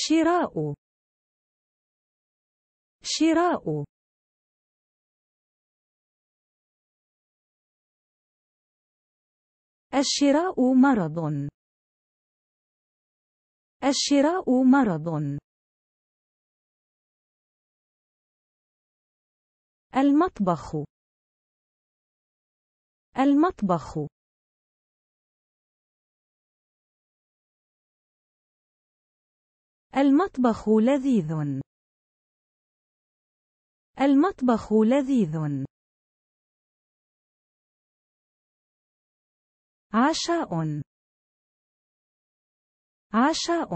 شراء شراء الشراء مرض الشراء مرض المطبخ المطبخ المطبخ لذيذ المطبخ لذيذ عشاء عشاء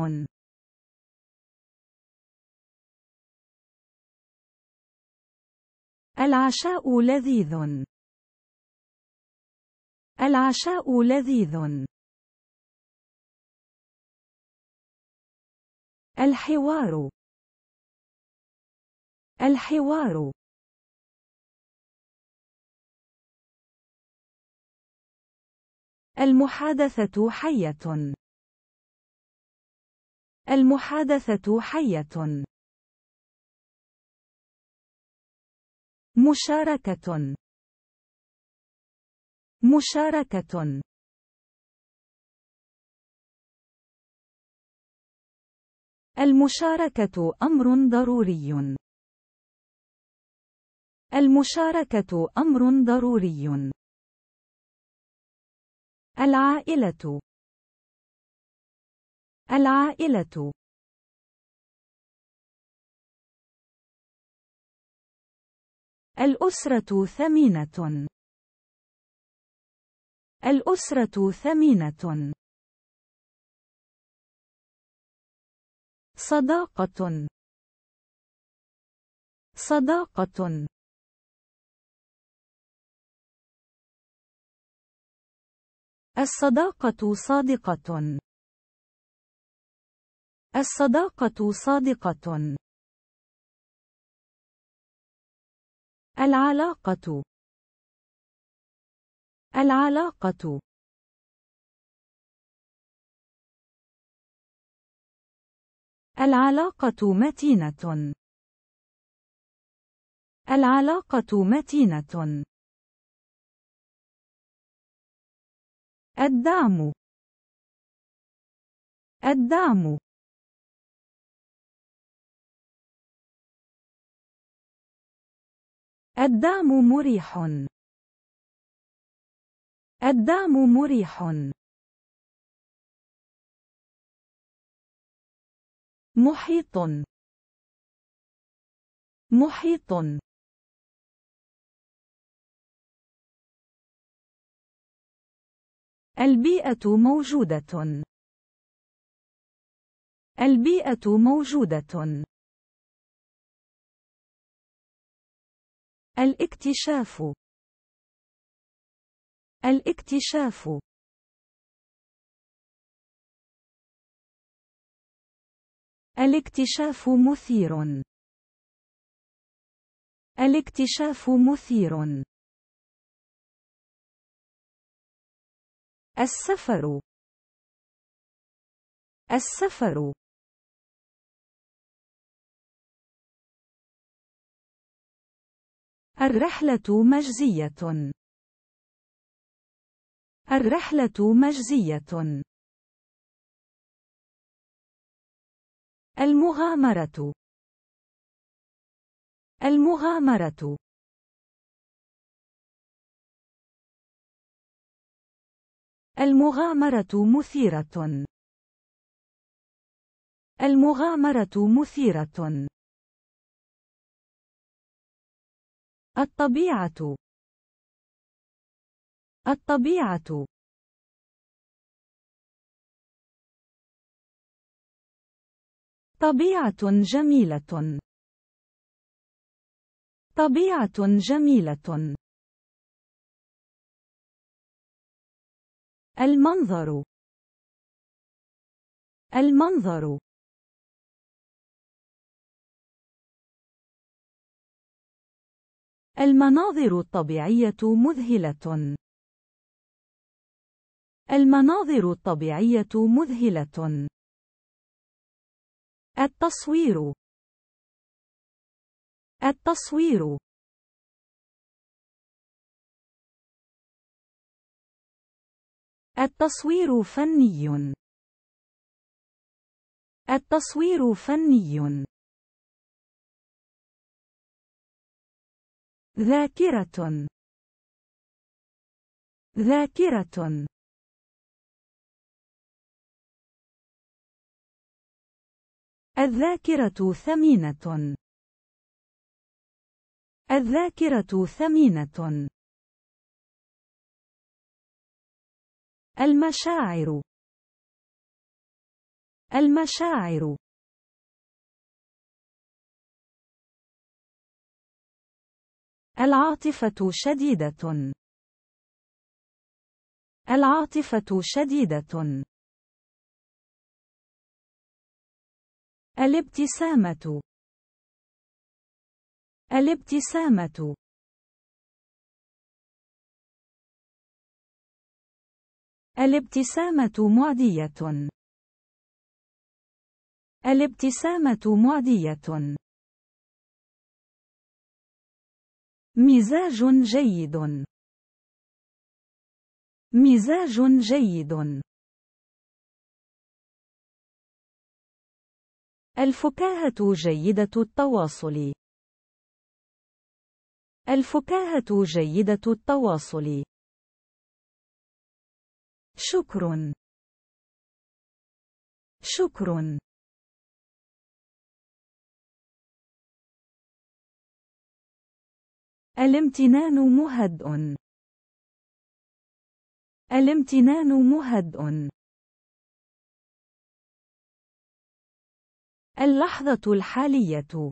العشاء لذيذ العشاء لذيذ الحوار الحوار المحادثة حية المحادثة حية مشاركة مشاركة المشاركة أمر ضروري. المشاركة أمر ضروري. العائلة العائلة الأسرة ثمينة الأسرة ثمينة صداقة صداقة الصداقة صادقة الصداقة صادقة العلاقة العلاقة العلاقة متينة. العلاقة متينة. الدعم. الدعم. الدعم مريح. الدعم مريح. محيط محيط البيئة موجودة البيئة موجودة الاكتشاف الاكتشاف الاكتشاف مثير الاكتشاف مثير السفر السفر الرحلة مجزية الرحلة مجزية المغامرة المغامرة المغامرة مثيرة المغامرة مثيرة الطبيعة الطبيعة طبيعة جميلة طبيعة جميلة المنظر المنظر المناظر الطبيعية مذهلة المناظر الطبيعية مذهلة التصوير التصوير التصوير فني التصوير فني ذاكرة ذاكرة الذاكرة ثمينة. الذاكرة ثمينة. المشاعر. المشاعر. العاطفة شديدة. العاطفة شديدة. الابتسامة الابتسامة الابتسامة معدية الابتسامة معدية مزاج جيد مزاج جيد الفكاهة جيدة التواصل. الفكاهة جيدة التواصل. شكر. شكر. الامتنان مهدئ. الامتنان مهدئ. اللحظة الحالية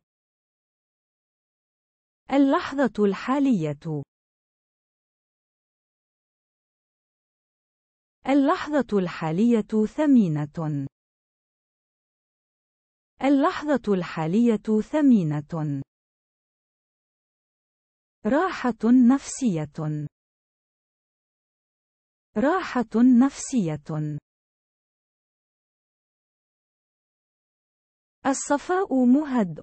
اللحظة الحالية اللحظة الحالية ثمينة اللحظة الحالية ثمينة راحة نفسية راحة نفسية الصفاء مهدئ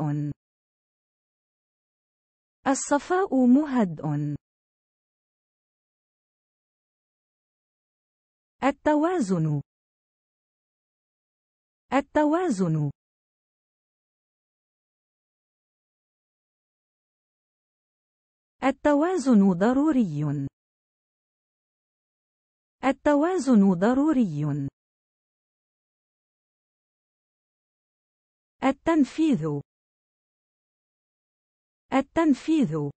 الصفاء مهدئ التوازن التوازن التوازن ضروري التوازن ضروري التنفيذ التنفيذ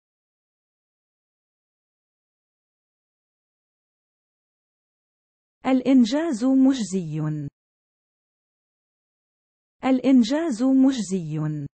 الإنجاز مجزي الإنجاز مجزي